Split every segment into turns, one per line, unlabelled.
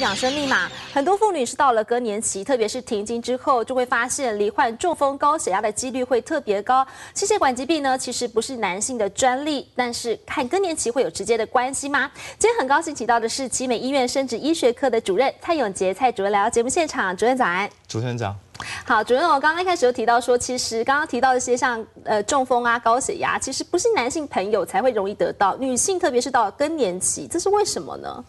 养生密码，很多妇女是到了更年期，特别是停经之后，就会发现罹患中风、高血压的几率会特别高。心血管疾病呢，其实不是男性的专利，但是看更年期会有直接的关系吗？今天很高兴请到的是奇美医院生殖医学科的主任蔡永杰，蔡主任来到节目现场。主任早安，主持人早。好，主任，我刚刚一开始就提到说，其实刚刚提到一些像呃中风啊、高血压，其实不是男性朋友才会容易得到，女性特别是到了更年期，这是为什么呢？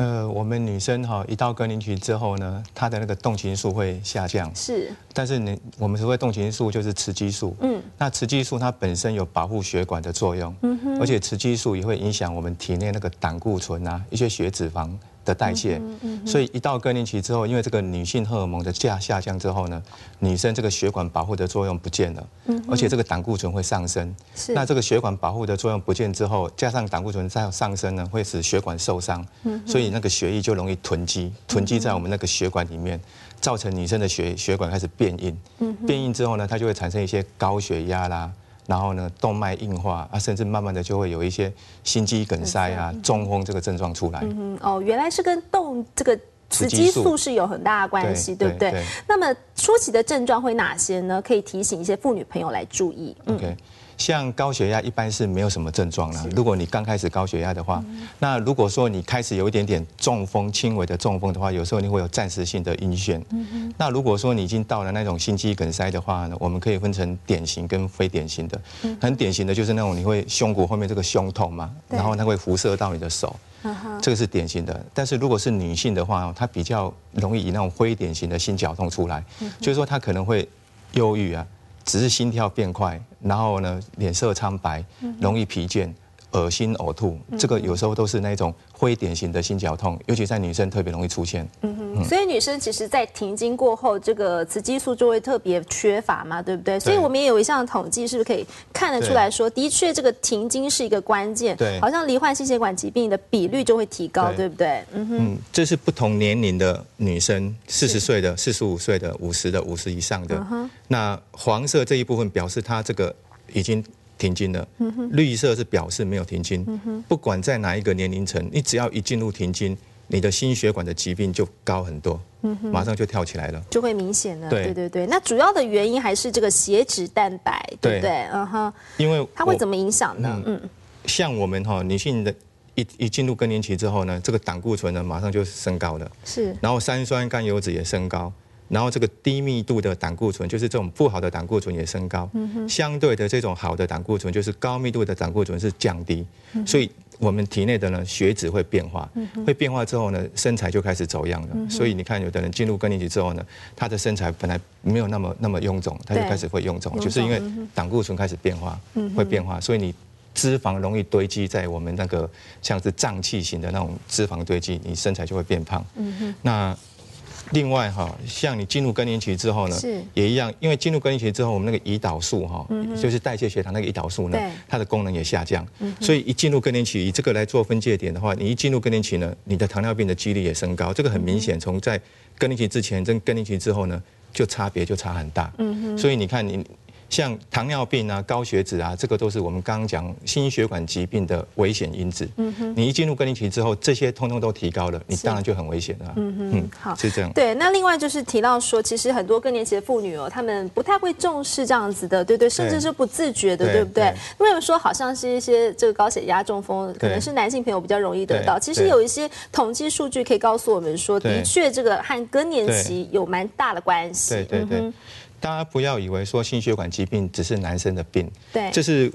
呃，我们女生哈，一到更年期之后呢，她的那个动情素会下降。是。但是你，我们所谓动情素就是雌激素。嗯。那雌激素它本身有保护血管的作用。嗯哼。而且雌激素也会影响我们体内那个胆固醇啊，一些血脂肪。代谢，所以一到更年期之后，因为这个女性荷尔蒙的价下降之后呢，女生这个血管保护的作用不见了，而且这个胆固醇会上升。那这个血管保护的作用不见之后，加上胆固醇再上升呢，会使血管受伤。所以那个血液就容易囤积，囤积在我们那个血管里面，造成女生的血血管开始变硬。变硬之后呢，它就会产生一些高血压啦。然后呢，动脉硬化啊，甚至慢慢的就会有一些心肌梗塞啊、中风这个症状出来。
嗯哦，原来是跟动这个雌激素是有很大的关系，对不对？那么初期的症状会哪些呢？可以提醒一些妇女朋友来注意。
OK。像高血压一般是没有什么症状了。如果你刚开始高血压的话，那如果说你开始有一点点中风，轻微的中风的话，有时候你会有暂时性的晕眩。那如果说你已经到了那种心肌梗塞的话呢，我们可以分成典型跟非典型的。很典型的就是那种你会胸骨后面这个胸痛嘛，然后它会辐射到你的手，这个是典型的。但是如果是女性的话，她比较容易以那种非典型的心绞痛出来，就是说她可能会忧郁啊，只是心跳变快。然后呢？脸色苍白，容易疲倦。恶心呕吐，这个有时候都是那种非典型的心绞痛，尤其在女生特别容易出现。嗯
哼，所以女生其实，在停经过后，这个雌激素就会特别缺乏嘛，对不对？所以我们也有一项统计，是不是可以看得出来说，的确这个停经是一个关键，对，好像罹患心血管疾病的比率就会提高，对不对？嗯哼，
这是不同年龄的女生，四十岁的、四十五岁的、五十的、五十以上的，那黄色这一部分表示它这个已经。停经了，嗯、绿色是表示没有停经。不管在哪一个年龄层，你只要一进入停经，你的心血管的疾病就高很多，马上就跳起来了，
就会明显的。对对对，那主要的原因还是这个血脂蛋白，对不对？嗯哼，
因为它会怎么
影响呢？嗯，
像我们哈女性的，一一进入更年期之后呢，这个胆固醇呢马上就升高了，是，然后三酸甘油脂也升高。然后这个低密度的胆固醇，就是这种不好的胆固醇也升高，相对的这种好的胆固醇，就是高密度的胆固醇是降低，所以我们体内的呢血脂会变化，会变化之后呢身材就开始走样了。所以你看有的人进入更年期之后呢，他的身材本来没有那么那么臃肿，他就开始会臃肿，就是因为胆固醇开始变化，会变化，所以你脂肪容易堆积在我们那个像是胀气型的那种脂肪堆积，你身材就会变胖。那。另外哈，像你进入更年期之后呢，是也一样，因为进入更年期之后，我们那个胰岛素哈，就是代谢血糖那个胰岛素呢，它的功能也下降，所以一进入更年期，以这个来做分界点的话，你一进入更年期呢，你的糖尿病的几率也升高，这个很明显，从在更年期之前跟更年期之后呢，就差别就差很大，所以你看你。像糖尿病啊、高血脂啊，这个都是我们刚刚讲心血管疾病的危险因子。嗯哼，你一进入更年期之后，这些通通都提高了，你当然就很危险了。嗯哼，好，是这样。
对，那另外就是提到说，其实很多更年期的妇女哦，她们不太会重视这样子的，对对，甚至是不自觉的，对不对？没有说好像是一些这个高血压、中风，可能是男性朋友比较容易得到。其实有一些统计数据可以告诉我们说，的确这个和更年期有蛮大的关系。对对。
大家不要以为说心血管疾病只是男生的病，对，这是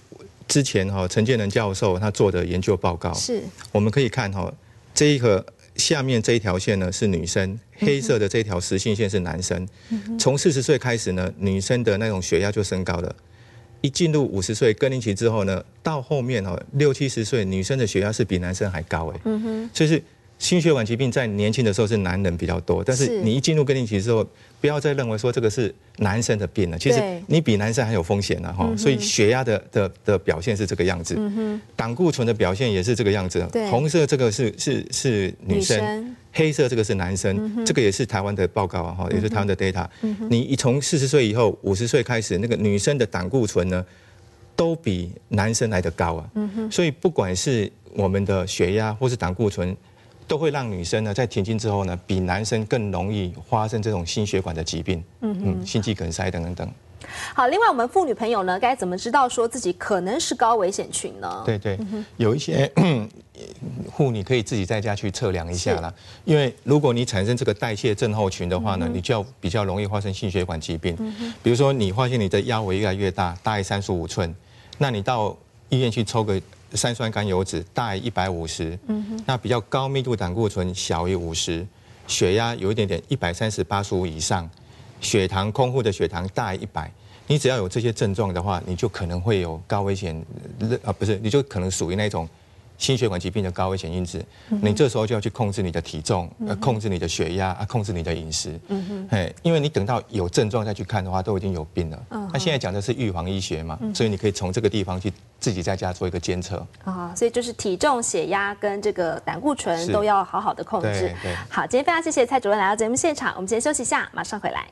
之前哈陈建仁教授他做的研究报告，是，我们可以看哈，这一个下面这一条线呢是女生，黑色的这条实性线是男生，从四十岁开始呢，女生的那种血压就升高了，一进入五十岁更年期之后呢，到后面哈六七十岁，女生的血压是比男生还高哎，嗯哼，就是。心血管疾病在年轻的时候是男人比较多，但是你一进入更年期之后，不要再认为说这个是男生的病了。其实你比男生还有风险呢，哈。所以血压的的的表现是这个样子，胆固醇的表现也是这个样子。红色这个是是是女生，黑色这个是男生，这个也是台湾的报告啊，哈，也是台湾的 data。你从四十岁以后，五十岁开始，那个女生的胆固醇呢，都比男生来的高啊。所以不管是我们的血压或是胆固醇。都会让女生呢，在停经之后呢，比男生更容易发生这种心血管的疾病，嗯嗯，心肌梗塞等等等。
好，另外我们妇女朋友呢，该怎么知道说自己可能是高危险群呢？对
对，有一些 妇女可以自己在家去测量一下啦。因为如果你产生这个代谢症候群的话呢，你就要比较容易发生心血管疾病，比如说你发现你的腰围越来越大，大于三十五寸，那你到医院去抽个。三酸甘油脂大于一百五十，那比较高密度胆固醇小于五十，血压有一点点一百三十八十五以上，血糖空腹的血糖大于一百，你只要有这些症状的话，你就可能会有高危险，呃，不是，你就可能属于那种。心血管疾病的高危险因子，你这时候就要去控制你的体重，呃，控制你的血压，啊，控制你的饮食，嗯哼，因为你等到有症状再去看的话，都已经有病了。嗯，那现在讲的是预防医学嘛，所以你可以从这个地方去自己在家做一个监测。
啊，所以就是体重、血压跟这个胆固醇都要好好的控制。好，今天非常谢谢蔡主任来到节目现场，我们先休息一下，马上回来。